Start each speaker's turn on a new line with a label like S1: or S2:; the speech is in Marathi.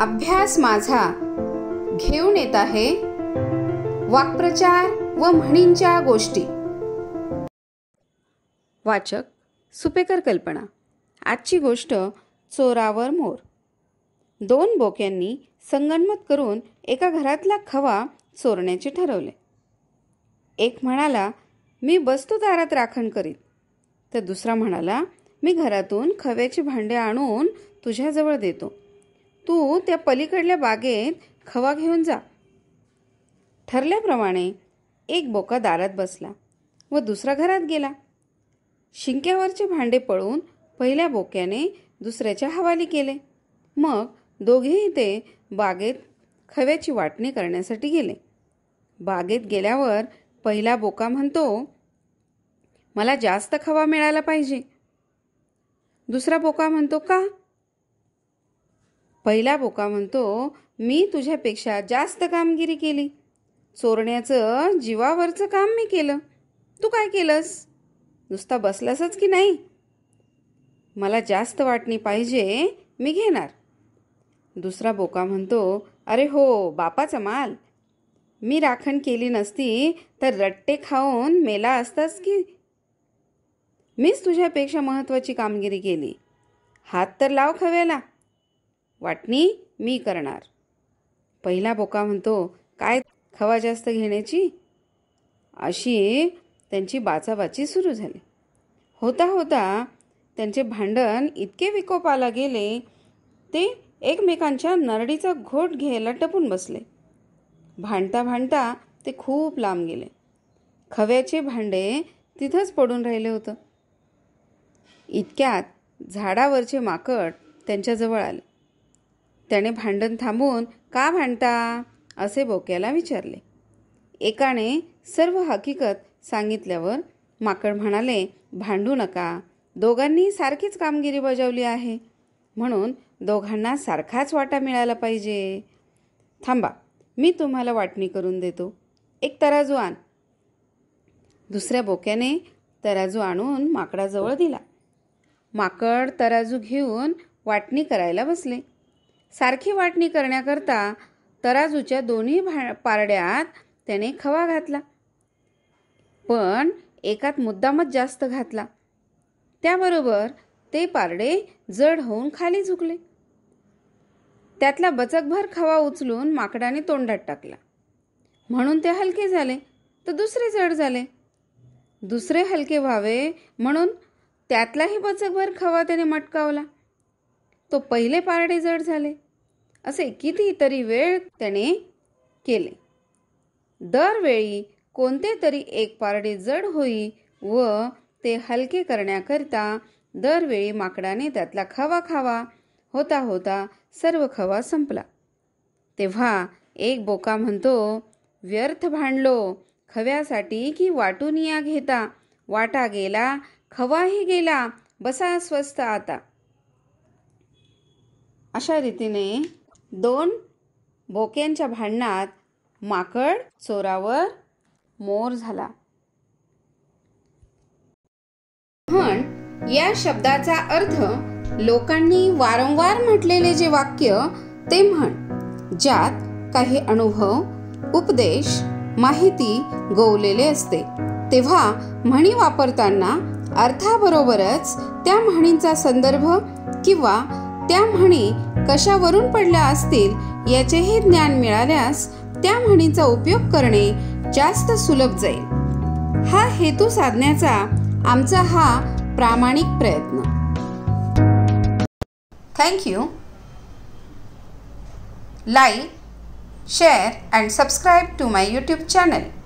S1: अभ्यास माझा घेऊन येत आहे वाक्प्रचार व म्हणींच्या गोष्टी वाचक सुपेकर कल्पना आजची गोष्ट चोरावर मोर दोन बोक्यांनी संगणमत करून एका घरातला खवा चोरण्याचे ठरवले एक म्हणाला मी बसतो दारात राखण करीन तर दुसरा म्हणाला मी घरातून खव्याची भांडे आणून तुझ्याजवळ देतो तू त्या पलीकडल्या बागेत खवा घेऊन जा ठरल्याप्रमाणे एक बोका दारात बसला व दुसरा घरात गेला शिंक्यावरचे भांडे पळून पहिल्या बोक्याने दुसऱ्याच्या हवाली केले मग दोघेही ते बागेत खव्याची वाटणी करण्यासाठी गेले बागेत गेल्यावर पहिला बोका म्हणतो मला जास्त खवा मिळाला पाहिजे दुसरा बोका म्हणतो का पहिला बोका म्हणतो मी तुझ्यापेक्षा जास्त कामगिरी केली चोरण्याचं जीवावरचं काम मी केलं तू काय केलंस नुसता बसलासच की नाही मला जास्त वाटणी पाहिजे मी घेणार दुसरा बोका म्हणतो अरे हो बापाचा माल मी राखण केली नसती तर रट्टे खाऊन मेला असतास की मीच तुझ्यापेक्षा महत्त्वाची कामगिरी केली हात तर लाव खव्याला वाटणी मी करणार पहिला बोका म्हणतो काय खवा जास्त घेण्याची अशी त्यांची बाचाबाची सुरू झाली होता होता त्यांचे भांडण इतके विकोपाला गेले ते एकमेकांच्या नरडीचा घोट घ्यायला टपून बसले भांडता भांडता ते खूप लांब गेले खव्याचे भांडे तिथंच पडून राहिले होतं इतक्यात झाडावरचे माकड त्यांच्याजवळ आले त्याने भांडण थांबवून का भांडता असे बोक्याला विचारले एकाने सर्व हकीकत सांगितल्यावर माकड म्हणाले भांडू नका दोघांनी सारखीच कामगिरी बजावली आहे म्हणून दोघांना सारखाच वाटा मिळाला पाहिजे थांबा मी तुम्हाला वाटणी करून देतो एक तराजू आण दुसऱ्या बोक्याने तराजू आणून माकडाजवळ दिला माकड तराजू घेऊन वाटणी करायला बसले सारखी वाटणी करण्याकरता तराजूच्या दोन्ही पारड्यात त्याने खवा घातला पण एकात मुद्दामच जास्त घातला त्याबरोबर ते पारडे जड होऊन खाली झुकले त्यातला बचकभर खवा उचलून माकडाने तोंडात टाकला म्हणून ते हलके झाले तर दुसरे जड झाले दुसरे हलके व्हावे म्हणून त्यातलाही बचकभर खवा त्याने मटकावला तो पहिले पारडे जड झाले असे कितीतरी वेळ त्याने केले दरवेळी कोणते तरी एक पारडे जड होई व ते हलके करण्याकरिता दरवेळी माकडाने त्यातला खवा खावा होता होता सर्व खवा संपला तेव्हा एक बोका म्हणतो व्यर्थ भांडलो खव्यासाठी की वाटून या घेता वाटा गेला खवाही गेला बसा स्वस्त आता अशा रीतीने दोन बोक्यांच्या भांडणात माकड चोरावर मोर झाला म्हण या शब्दाचा अर्थ लोकांनी वारंवार म्हटलेले जे वाक्य ते म्हण ज्यात काही अनुभव उपदेश माहिती गोवलेले असते तेव्हा म्हणी वापरताना अर्थाबरोबरच त्या म्हणींचा संदर्भ किंवा त्या म्हणी कशावरून पडल्या असतील याचेही ज्ञान मिळाल्यास त्या म्हणीचा उपयोग करणे जास्त सुलभ जाईल हा हेतू साधण्याचा आमचा हा प्रामाणिक प्रयत्न thank you like share and subscribe to my YouTube channel